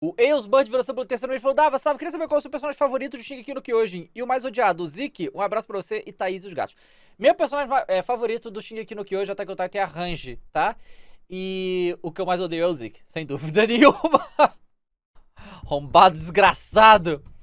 O Eos Bird virou seu terceiro e falou: Dava, salve, queria saber qual é o seu personagem favorito de Shingeki no Kyojin e o mais odiado, o Zeke. Um abraço pra você e Thaís e os gatos. Meu personagem é, favorito do Shingeki no Kyojin, até que eu Titan, é a Range, tá? E o que eu mais odeio é o Zik, sem dúvida nenhuma. Rombado desgraçado.